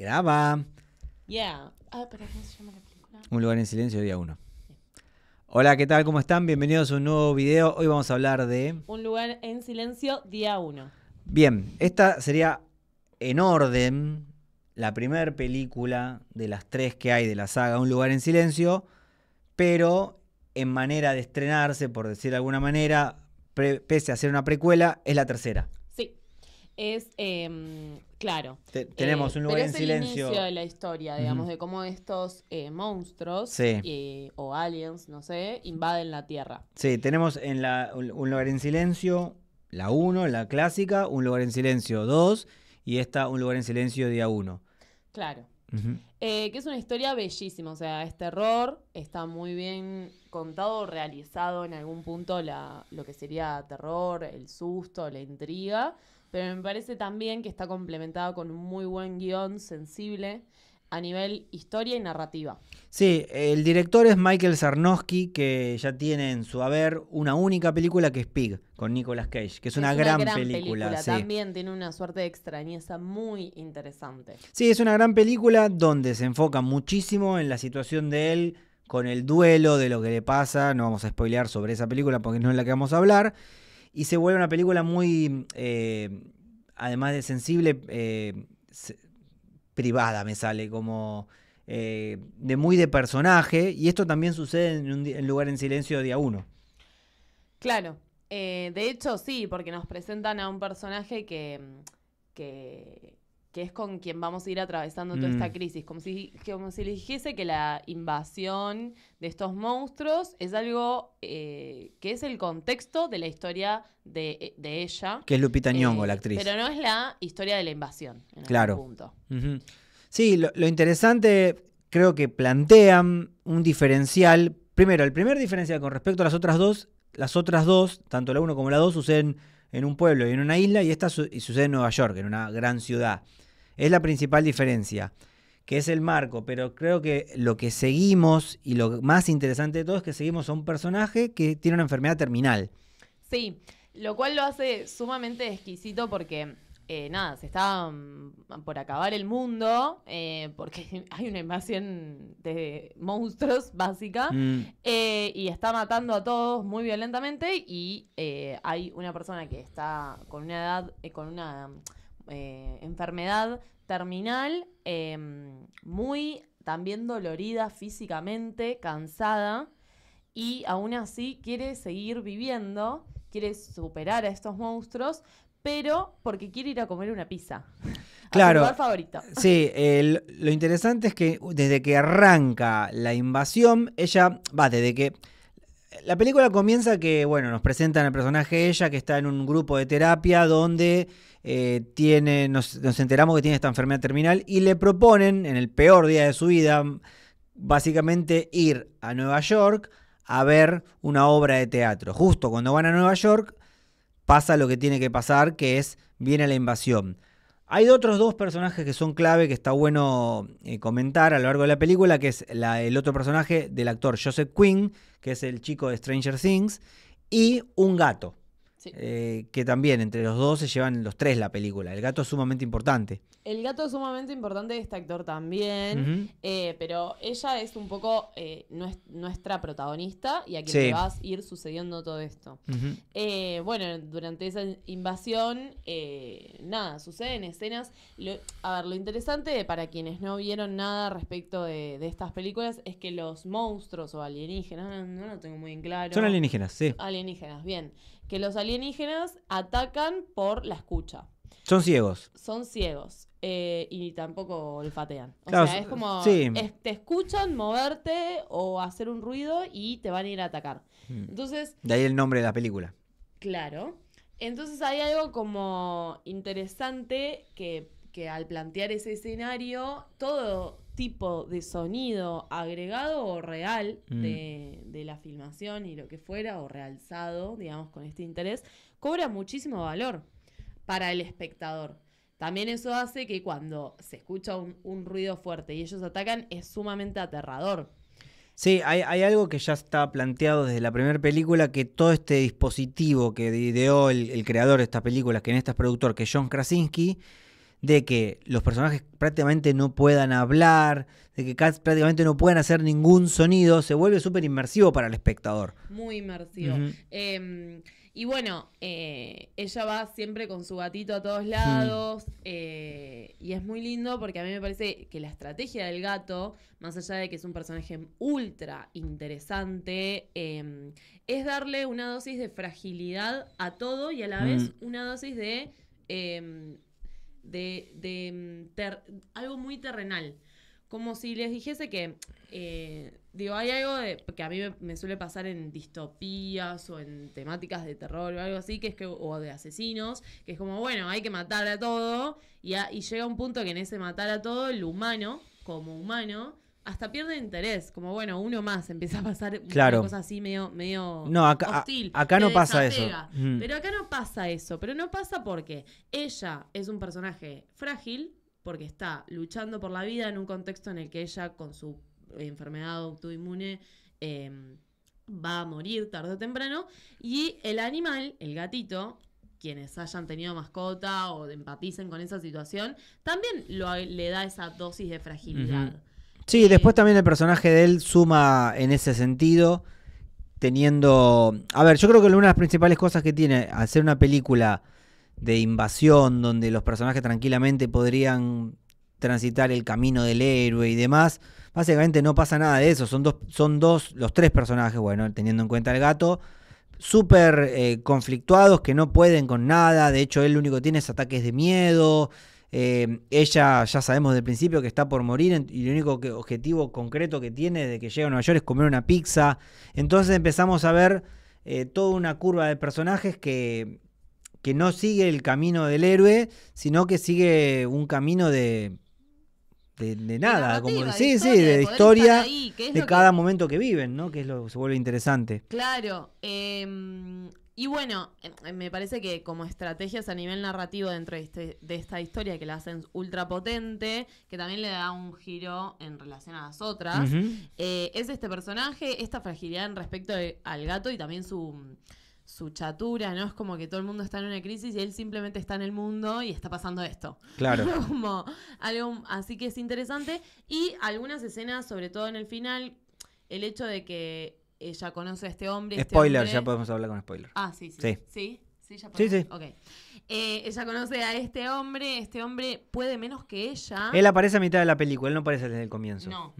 Graba. Yeah. Ah, pero ¿cómo se llama la película? Un lugar en silencio, día uno. Hola, ¿qué tal? ¿Cómo están? Bienvenidos a un nuevo video. Hoy vamos a hablar de... Un lugar en silencio, día uno. Bien, esta sería en orden la primer película de las tres que hay de la saga Un lugar en silencio, pero en manera de estrenarse, por decir de alguna manera, pese a ser una precuela, es la tercera es em, eh, claro. tenemos un lugar en es el silencio. inicio de la historia, digamos, de cómo estos eh, monstruos eh, o aliens, no sé, invaden la Tierra. Sí, tenemos en la un, un lugar en silencio, la 1, la clásica, un lugar en silencio 2 y esta un lugar en silencio día 1. Claro. Eh, que es una historia bellísima, o sea, es terror, está muy bien contado, realizado en algún punto lo que sería terror, el susto, la intriga, pero me parece también que está complementado con un muy buen guión sensible a nivel historia y narrativa. Sí, el director es Michael Sarnowski, que ya tiene en su haber una única película que es Pig, con Nicolas Cage, que es, una, gran, película. También tiene una suerte de extrañeza muy interesante. Sí, es una gran película donde se enfoca muchísimo en la situación de él con el duelo de lo que le pasa. No vamos a spoilear sobre esa película porque no es la que vamos a hablar. Y se vuelve una película muy, eh, además de sensible, eh, privada, me sale como eh, de muy de personaje, y esto también sucede en, un, Lugar en Silencio día uno. Claro, eh, de hecho sí, porque nos presentan a un personaje que, que que es con quien vamos a ir atravesando toda esta mm. crisis, como si, como si le dijese que la invasión de estos monstruos es algo eh, que es el contexto de la historia de, ella. Que es Lupita Nyong'o, eh, la actriz. Pero no es la historia de la invasión, en claro. punto. Sí, lo, lo interesante creo que plantean un diferencial. Primero, el primer diferencial con respecto a las otras dos, las otras dos, tanto la 1 como la 2, suceden en un pueblo y en una isla, y esta sucede en Nueva York, en una gran ciudad. Es la principal diferencia, que es el marco, pero creo que lo que seguimos y lo más interesante de todo es que seguimos a un personaje que tiene una enfermedad terminal. Sí, lo cual lo hace sumamente exquisito porque eh, nada, se está mm, por acabar el mundo, eh, porque hay una invasión de monstruos básica, mm. eh, y está matando a todos muy violentamente, y hay una persona que está con una edad, con una mm, enfermedad terminal, em, muy también dolorida físicamente, cansada, y aún así quiere seguir viviendo, quiere superar a estos monstruos, pero porque quiere ir a comer una pizza. Claro. A lugar favorito. Sí, lo interesante es que desde que arranca la invasión, ella va, desde que... La película comienza que, bueno, nos presentan al personaje ella que está en un grupo de terapia donde eh, tiene, nos, enteramos que tiene esta enfermedad terminal y le proponen, en el peor día de su vida, básicamente ir a Nueva York a ver una obra de teatro. Justo cuando van a Nueva York, pasa lo que tiene que pasar, que es viene la invasión. Hay otros dos personajes que son clave, que está bueno eh, comentar a lo largo de la película, que es el otro personaje del actor Joseph Quinn, que es el chico de Stranger Things, y un gato. Eh, que también entre los dos se llevan los tres la película. El gato es sumamente importante. El gato es sumamente importante, este actor también, eh, pero ella es un poco eh, nuestra protagonista y a quien va a ir sucediendo todo esto. bueno, durante esa invasión, nada, suceden escenas. a ver, lo interesante para quienes no vieron nada respecto de, estas películas es que los monstruos o alienígenas, no, no lo tengo muy en claro. Son alienígenas, sí. Alienígenas, bien que los alienígenas atacan por la escucha. Son ciegos. Son ciegos. Eh, y tampoco olfatean. O sea, es como sí. te escuchan moverte o hacer un ruido y te van a ir a atacar. Hmm. Entonces. De ahí el nombre de la película. Claro. Entonces hay algo como interesante que, que al plantear ese escenario, todo, tipo de sonido agregado o real mm. de, la filmación y lo que fuera, o realzado, digamos, con este interés, cobra muchísimo valor para el espectador. También eso hace que cuando se escucha un, ruido fuerte y ellos atacan, es sumamente aterrador. Sí, hay, algo que ya está planteado desde la primera película, que todo este dispositivo que ideó el, creador de estas películas, que en esta es productor, que es John Krasinski, de que los personajes prácticamente no puedan hablar, de que prácticamente no puedan hacer ningún sonido, se vuelve súper inmersivo para el espectador. Muy inmersivo. Em, y bueno, eh, ella va siempre con su gatito a todos lados eh, y es muy lindo porque a mí me parece que la estrategia del gato, más allá de que es un personaje ultra interesante, em, es darle una dosis de fragilidad a todo y a la vez una dosis de em, de, de mm, algo muy terrenal. Como si les dijese que, eh, digo, hay algo de, que a mí me, suele pasar en distopías o en temáticas de terror o algo así, que es que, o de asesinos, que es como, bueno, hay que matar a todo, y, y llega un punto que en ese matar a todo, el humano, como humano, hasta pierde interés. Como bueno, uno más empieza a pasar claro. así medio, medio no, acá, acá no pasa eso. Mm. Pero acá no pasa eso. Pero no pasa porque ella es un personaje frágil, porque está luchando por la vida en un contexto en el que ella, con su enfermedad autoinmune, em, va a morir tarde o temprano. Y el animal, el gatito, quienes hayan tenido mascota o empaticen con esa situación, también le da esa dosis de fragilidad. Sí, después también el personaje de él suma en ese sentido, teniendo... A ver, yo creo que una de las principales cosas que tiene hacer una película de invasión, donde los personajes tranquilamente podrían transitar el camino del héroe y demás, básicamente no pasa nada de eso, son dos, son dos los tres personajes, bueno, teniendo en cuenta el gato, súper eh, conflictuados, que no pueden con nada, de hecho él lo único que tiene es ataques de miedo, eh, ella ya sabemos del principio que está por morir y el único objetivo concreto que tiene de que llega a Nueva York es comer una pizza. Entonces empezamos a ver eh, toda una curva de personajes que, que no sigue el camino del héroe, sino que sigue un camino de, de, nada, como de sí, de, historia de cada momento que viven, ¿no? Que es lo que se vuelve interesante. Claro, em, y bueno, em, em, me parece que como estrategias a nivel narrativo dentro este, de, esta historia que la hacen ultra potente, que también le da un giro en relación a las otras, eh, es este personaje, esta fragilidad en respecto al gato y también su, chatura, ¿no? Es como que todo el mundo está en una crisis y él simplemente está en el mundo y está pasando esto. Claro. así que es interesante. Y algunas escenas, sobre todo en el final, el hecho de que ella conoce a este hombre. Este spoiler, ya podemos hablar con spoiler. Ah, sí, sí. Sí, sí, ya podemos. Sí, sí. Ok eh, ella conoce a este hombre, este hombre puede menos que ella. Él aparece a mitad de la película, él no aparece desde el comienzo. No.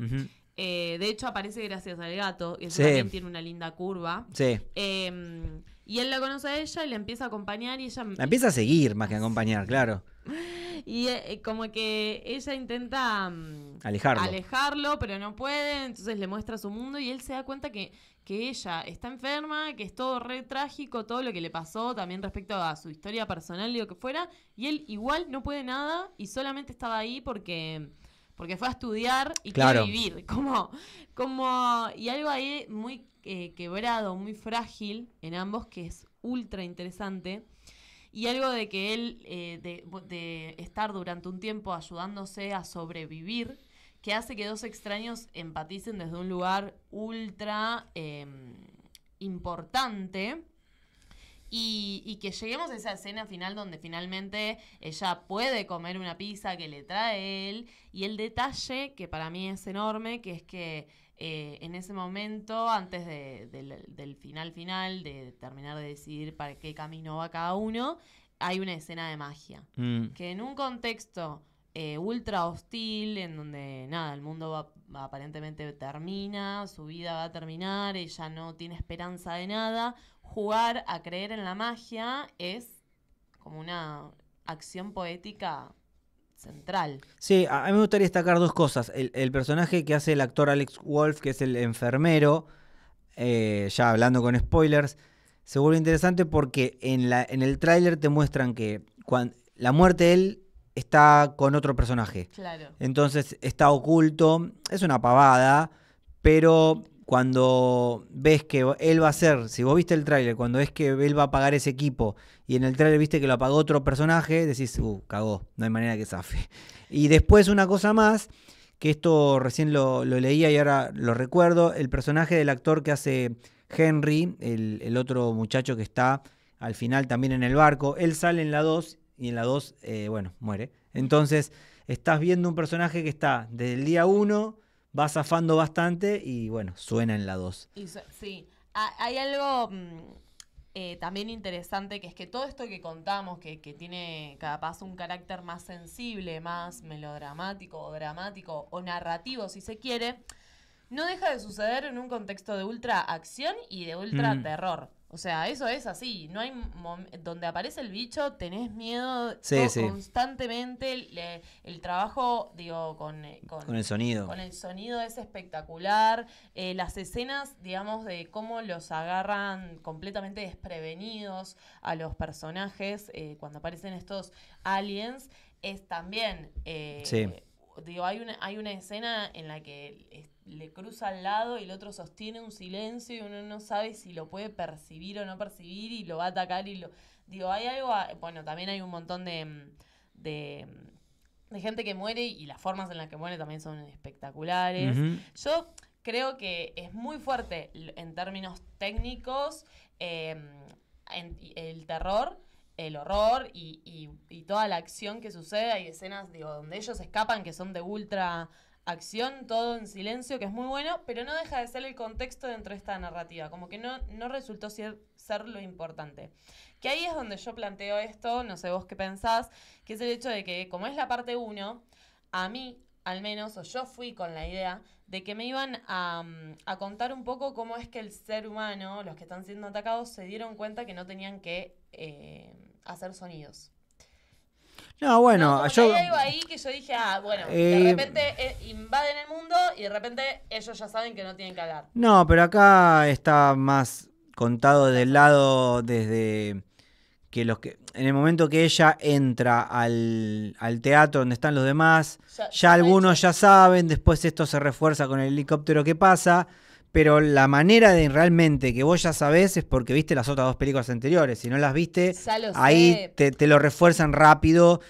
Eh, de hecho, aparece gracias al gato, y también tiene una linda curva. Sí. Em, y él la conoce a ella y la empieza a acompañar y ella... La empieza a seguir más que a acompañar, claro. Y eh, eh, como que ella intenta mm, alejarlo. pero no puede, entonces le muestra su mundo y él se da cuenta que, que ella está enferma, que es todo re trágico, todo lo que le pasó también respecto a su historia personal y lo que fuera, y él igual no puede nada y solamente estaba ahí porque porque fue a estudiar y claro. vivir. Como, como, y algo ahí muy eh, quebrado, muy frágil en ambos, que es ultra interesante, y algo de que él, eh, de, estar durante un tiempo ayudándose a sobrevivir, que hace que dos extraños empaticen desde un lugar ultra em, importante. Y, y, que lleguemos a esa escena final donde finalmente ella puede comer una pizza que le trae él. Y el detalle, que para mí es enorme, que es que eh, en ese momento, antes del final final, de terminar de decidir para qué camino va cada uno, hay una escena de magia. Mm. Que en un contexto eh, ultra hostil, en donde nada, el mundo aparentemente termina, su vida va a terminar, ella no tiene esperanza de nada, jugar a creer en la magia es como una acción poética central. Sí, a mí me gustaría destacar dos cosas. El, personaje que hace el actor Alex Wolf, que es el enfermero, eh, ya hablando con spoilers, seguro interesante porque en, la, en el tráiler te muestran que la muerte de él está con otro personaje. Claro. Entonces está oculto, es una pavada, pero cuando ves que él va a ser, si vos viste el tráiler, cuando ves que él va a pagar ese equipo y en el tráiler viste que lo apagó otro personaje, decís, uh, cagó, no hay manera que zafe. Y después una cosa más, que esto recién lo, leía y ahora lo recuerdo, el personaje del actor que hace Henry, el, otro muchacho que está al final también en el barco, él sale en la 2 y en la 2, eh, bueno, muere. Entonces, estás viendo un personaje que está desde el día 1 va zafando bastante y bueno, suena en la 2. sí, hay algo mm, eh, también interesante que es que todo esto que contamos, que, que tiene capaz un carácter más sensible, más melodramático o dramático o narrativo, si se quiere, no deja de suceder en un contexto de ultra acción y de ultra terror. Mm. O sea, eso es así. No hay donde aparece el bicho, tenés miedo constantemente. El, trabajo, digo, eh, con, el sonido. Con el sonido es espectacular. Eh, las escenas, digamos, de cómo los agarran completamente desprevenidos a los personajes eh, cuando aparecen estos aliens, es también. Digo, hay una, hay una escena en la que le cruza al lado y el otro sostiene un silencio y uno no sabe si lo puede percibir o no percibir y lo va a atacar y lo... Digo, hay algo... Bueno, también hay un montón de, de, gente que muere y las formas en las que muere también son espectaculares. Yo creo que es muy fuerte en términos técnicos em, el terror el horror y, toda la acción que sucede. Hay escenas donde ellos escapan que son de ultra acción, todo en silencio, que es muy bueno, pero no deja de ser el contexto dentro de esta narrativa, como que no, resultó ser, lo importante. Que ahí es donde yo planteo esto, no sé vos qué pensás, que es el hecho de que como es la parte 1, a mí al menos, o yo fui con la idea de que me iban a, contar un poco cómo es que el ser humano, los que están siendo atacados, se dieron cuenta que no tenían que eh, hacer sonidos. No, bueno, no, yo. Hay algo ahí que yo dije, ah, bueno, de eh, repente eh, invaden el mundo y de repente ellos ya saben que no tienen que hablar. No, pero acá está más contado del lado desde que los que en el momento que ella entra al, al teatro donde están los demás, ya algunos ya saben, después esto se refuerza con el helicóptero que pasa pero la manera de realmente que vos ya sabés es porque viste las otras dos películas anteriores. Si no las viste, ahí te, lo refuerzan rápido,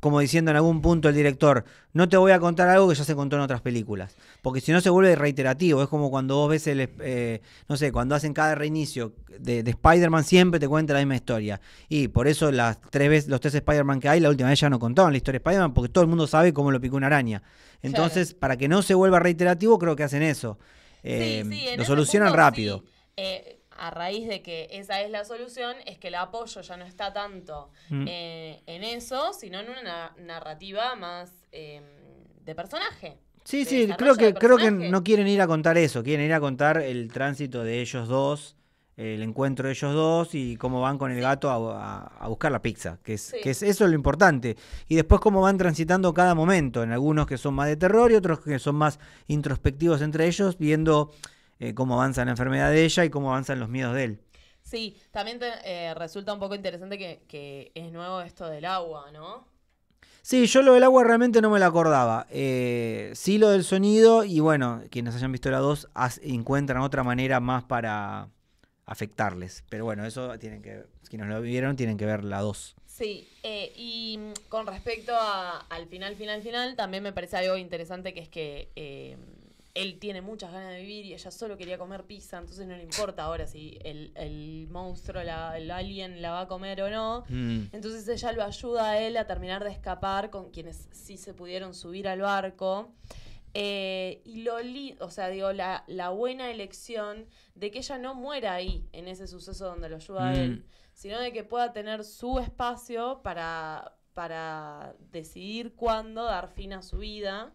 como diciendo en algún punto el director, no te voy a contar algo que ya se contó en otras películas. Porque si no se vuelve reiterativo, es como cuando vos ves el, eh, no sé, cuando hacen cada reinicio de, Spider-Man siempre te cuenta la misma historia. Y por eso las tres veces, los tres Spider-Man que hay, la última vez ya no contaban la historia de Spider-Man porque todo el mundo sabe cómo lo picó una araña. Entonces, para que no se vuelva reiterativo, creo que hacen eso. Em, lo solucionan rápido. Eh, a raíz de que esa es la solución, es que el apoyo ya no está tanto mm. eh, en eso, sino en una narrativa más em, de personaje. Sí, sí, creo que, creo que no quieren ir a contar eso, quieren ir a contar el tránsito de ellos dos el encuentro de ellos dos y cómo van con el gato a, buscar la pizza, que es, eso lo importante. Y después cómo van transitando cada momento, en algunos que son más de terror y otros que son más introspectivos entre ellos, viendo eh, cómo avanza la enfermedad de ella y cómo avanzan los miedos de él. Sí, también eh, resulta un poco interesante que, es nuevo esto del agua, ¿no? Sí, yo lo del agua realmente no me lo acordaba. Eh, sí lo del sonido y bueno, quienes hayan visto la dos encuentran otra manera más para, afectarles. Pero bueno, eso tienen que, si no lo vivieron tienen que ver la dos. Sí, eh, y con respecto al final, final, final, también me parece algo interesante que es que eh, él tiene muchas ganas de vivir y ella solo quería comer pizza, entonces no le importa ahora si el, monstruo, la, el alien la va a comer o no. Mm. Entonces ella lo ayuda a él a terminar de escapar con quienes sí se pudieron subir al barco. Eh, y lo o sea, digo, la, buena elección de que ella no muera ahí, en ese suceso donde lo ayuda a él, mm. sino de que pueda tener su espacio para, decidir cuándo dar fin a su vida.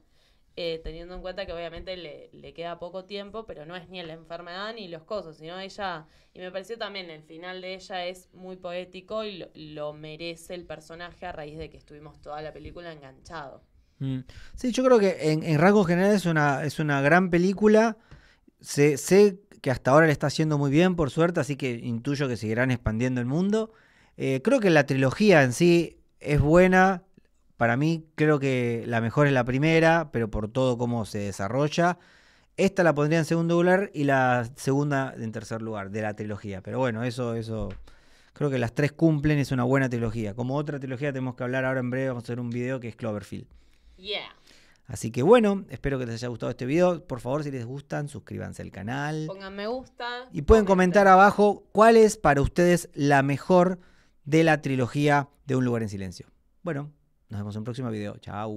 Eh, teniendo en cuenta que obviamente le, le, queda poco tiempo, pero no es ni la enfermedad ni los cosas sino ella, y me pareció también el final de ella es muy poético y lo, lo merece el personaje a raíz de que estuvimos toda la película enganchado. Mm. Sí, yo creo que en, rango rasgos generales es una, es una gran película. Sé, que hasta ahora le está haciendo muy bien, por suerte, así que intuyo que seguirán expandiendo el mundo. Eh, creo que la trilogía en sí es buena. Para mí creo que la mejor es la primera, pero por todo cómo se desarrolla. Esta la pondría en segundo lugar y la segunda en tercer lugar de la trilogía. Pero bueno, eso, eso creo que las tres cumplen, es una buena trilogía. Como otra trilogía tenemos que hablar ahora en breve, vamos a hacer un video que es Cloverfield. Así que bueno, espero que les haya gustado este video. Por favor, si les gustan, suscríbanse al canal. Pongan me gusta. Y pueden comentar abajo cuál es para ustedes la mejor de la trilogía de Un lugar en silencio. Bueno, nos vemos en un próximo video. Chao.